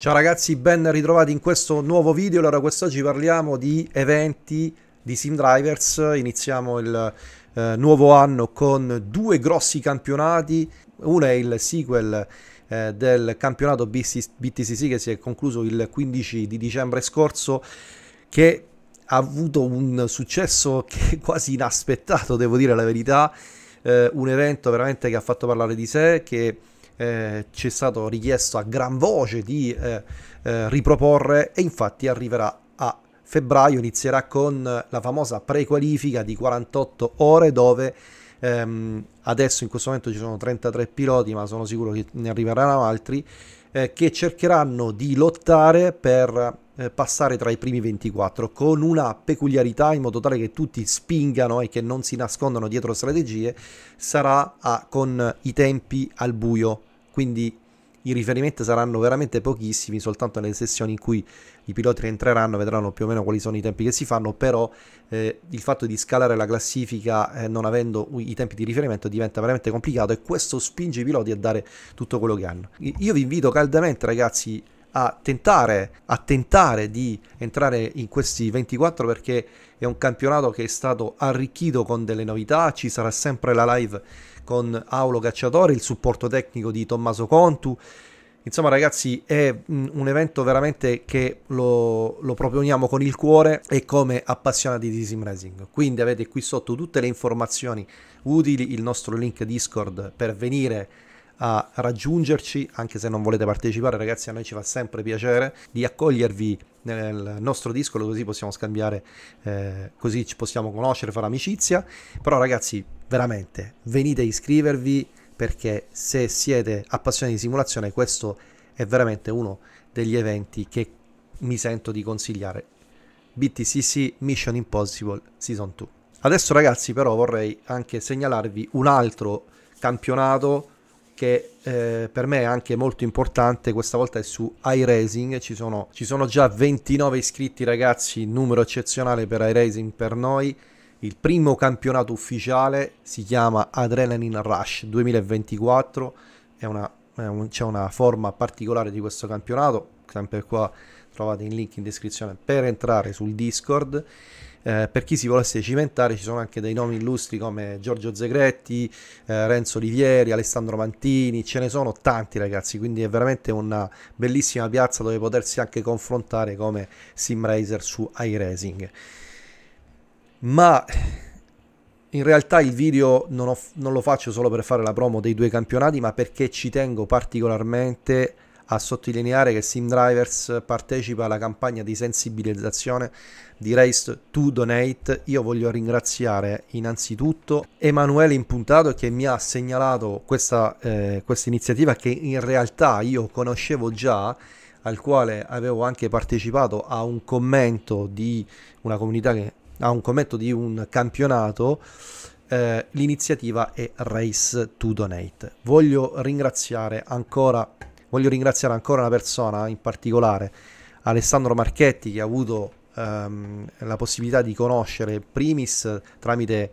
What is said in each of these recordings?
Ciao ragazzi, ben ritrovati in questo nuovo video. Allora, quest'oggi parliamo di eventi di Sim Drivers. Iniziamo il eh, nuovo anno con due grossi campionati. Uno è il sequel eh, del campionato BTCC che si è concluso il 15 di dicembre scorso che ha avuto un successo che è quasi inaspettato, devo dire la verità. Eh, un evento veramente che ha fatto parlare di sé, che eh, ci è stato richiesto a gran voce di eh, eh, riproporre e infatti arriverà a febbraio, inizierà con la famosa prequalifica di 48 ore dove ehm, adesso in questo momento ci sono 33 piloti ma sono sicuro che ne arriveranno altri eh, che cercheranno di lottare per eh, passare tra i primi 24 con una peculiarità in modo tale che tutti spingano e che non si nascondano dietro strategie sarà a, con i tempi al buio quindi i riferimenti saranno veramente pochissimi, soltanto nelle sessioni in cui i piloti rientreranno vedranno più o meno quali sono i tempi che si fanno, però eh, il fatto di scalare la classifica eh, non avendo i tempi di riferimento diventa veramente complicato e questo spinge i piloti a dare tutto quello che hanno. Io vi invito caldamente ragazzi a tentare, a tentare di entrare in questi 24 perché è un campionato che è stato arricchito con delle novità, ci sarà sempre la live con Aulo Cacciatore, il supporto tecnico di Tommaso Contu. Insomma ragazzi è mm, un evento veramente che lo, lo proponiamo con il cuore e come appassionati di sim racing. Quindi avete qui sotto tutte le informazioni utili, il nostro link Discord per venire a raggiungerci, anche se non volete partecipare ragazzi a noi ci fa sempre piacere di accogliervi nel nostro Discord così possiamo scambiare, eh, così ci possiamo conoscere, fare amicizia, però ragazzi veramente venite a iscrivervi perché se siete appassionati di simulazione questo è veramente uno degli eventi che mi sento di consigliare. BTCC Mission Impossible Season 2. Adesso ragazzi però vorrei anche segnalarvi un altro campionato che eh, per me è anche molto importante, questa volta è su iRacing, ci sono, ci sono già 29 iscritti ragazzi, numero eccezionale per iRacing per noi, il primo campionato ufficiale si chiama Adrenaline Rush 2024, è una, è un, c'è una forma particolare di questo campionato, sempre qua trovate il link in descrizione per entrare sul Discord eh, per chi si volesse cimentare ci sono anche dei nomi illustri come Giorgio Zegretti, eh, Renzo Olivieri, Alessandro Mantini, ce ne sono tanti ragazzi, quindi è veramente una bellissima piazza dove potersi anche confrontare come simracer su iRacing. Ma in realtà il video non, ho, non, lo faccio solo per fare la promo dei due campionati, ma perché ci tengo particolarmente a sottolineare che SimDrivers partecipa alla campagna di sensibilizzazione di Race to Donate. Io voglio ringraziare innanzitutto Emanuele Impuntato che mi ha segnalato questa eh, iniziativa che in realtà io conoscevo già al quale avevo anche partecipato a un commento di una comunità che ha un commento di un campionato eh, l'iniziativa è Race to Donate. Voglio ringraziare ancora Voglio ringraziare ancora una persona in particolare, Alessandro Marchetti, che ha avuto ehm, la possibilità di conoscere Primis tramite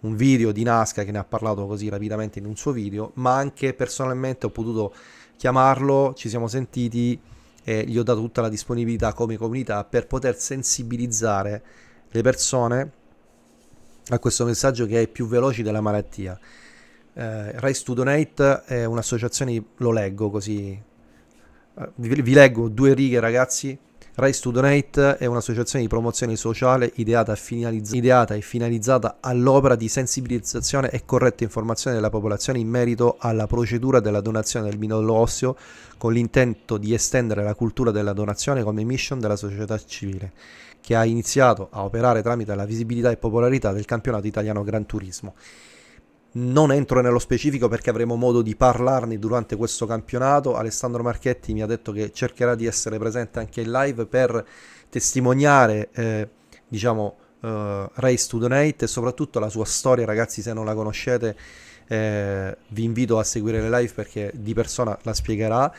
un video di Nasca che ne ha parlato così rapidamente in un suo video, ma anche personalmente ho potuto chiamarlo, ci siamo sentiti e gli ho dato tutta la disponibilità come comunità per poter sensibilizzare le persone a questo messaggio che è più veloce della malattia eh, Rise to Donate è un'associazione, lo leggo così, eh, vi, vi leggo due righe ragazzi, Rise to Donate è un'associazione di promozione sociale ideata, finalizz- ideata, e finalizzata all'opera di sensibilizzazione e corretta informazione della popolazione in merito alla procedura della donazione del midollo osseo con l'intento di estendere la cultura della donazione come mission della società civile che ha iniziato a operare tramite la visibilità e popolarità del campionato italiano Gran Turismo non entro nello specifico perché avremo modo di parlarne durante questo campionato. Alessandro Marchetti mi ha detto che cercherà di essere presente anche in live per testimoniare, eh, diciamo, eh, Race to Donate e soprattutto la sua storia, ragazzi, se non la conoscete eh, vi invito a seguire le live perché di persona la spiegherà.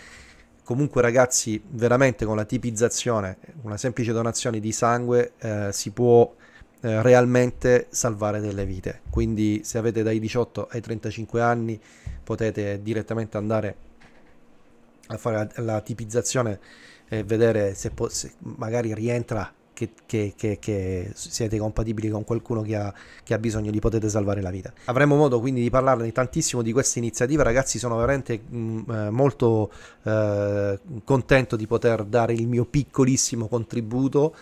Comunque ragazzi, veramente con la tipizzazione, una semplice donazione di sangue eh, si può eh, realmente salvare delle vite. Quindi se avete dai 18 ai 35 anni potete direttamente andare a fare la, la tipizzazione e vedere se, se magari rientra che, che, che, che, siete compatibili con qualcuno ha, che ha, bisogno, di potete salvare la vita. Avremo modo quindi di parlarne tantissimo di questa iniziativa, ragazzi, sono veramente mh, mm, eh, molto eh, contento di poter dare il mio piccolissimo contributo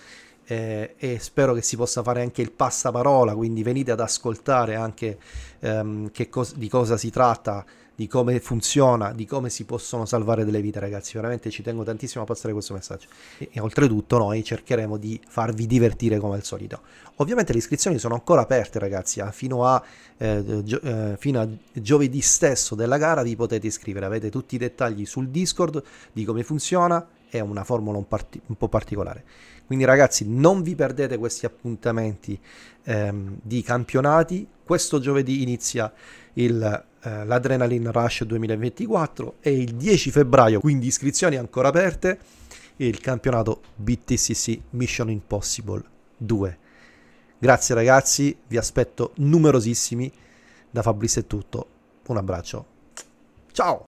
eh, e spero che si possa fare anche il passaparola, quindi venite ad ascoltare anche ehm, cos di cosa si tratta, di come funziona, di come si possono salvare delle vite ragazzi, veramente ci tengo tantissimo a passare questo messaggio e, e oltretutto noi cercheremo di farvi divertire come al solito. Ovviamente le iscrizioni sono ancora aperte ragazzi, ah, fino a, eh, gio eh, fino a giovedì stesso della gara vi potete iscrivere, avete tutti i dettagli sul Discord di come funziona è una formula un, parti- un po' particolare. Quindi ragazzi non vi perdete questi appuntamenti ehm, di campionati. Questo giovedì inizia il, eh, l'Adrenaline Rush 2024 e il 10 febbraio, quindi iscrizioni ancora aperte, il campionato BTCC Mission Impossible 2. Grazie ragazzi, vi aspetto numerosissimi. Da Fabrizio è tutto, un abbraccio. Ciao!